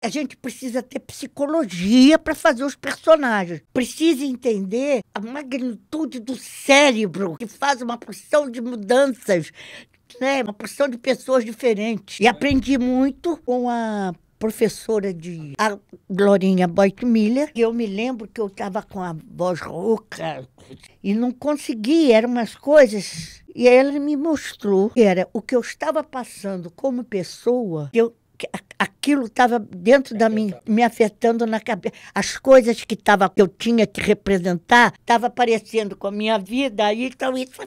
A gente precisa ter psicologia para fazer os personagens. Precisa entender a magnitude do cérebro que faz uma porção de mudanças, né? uma porção de pessoas diferentes. E aprendi muito com a professora de a Glorinha Boitmiller. E eu me lembro que eu estava com a voz rouca e não conseguia, eram umas coisas. E ela me mostrou que era o que eu estava passando como pessoa, eu aquilo estava dentro da mim, me afetando na cabeça. As coisas que tava, que eu tinha que representar estava aparecendo com a minha vida, aí então isso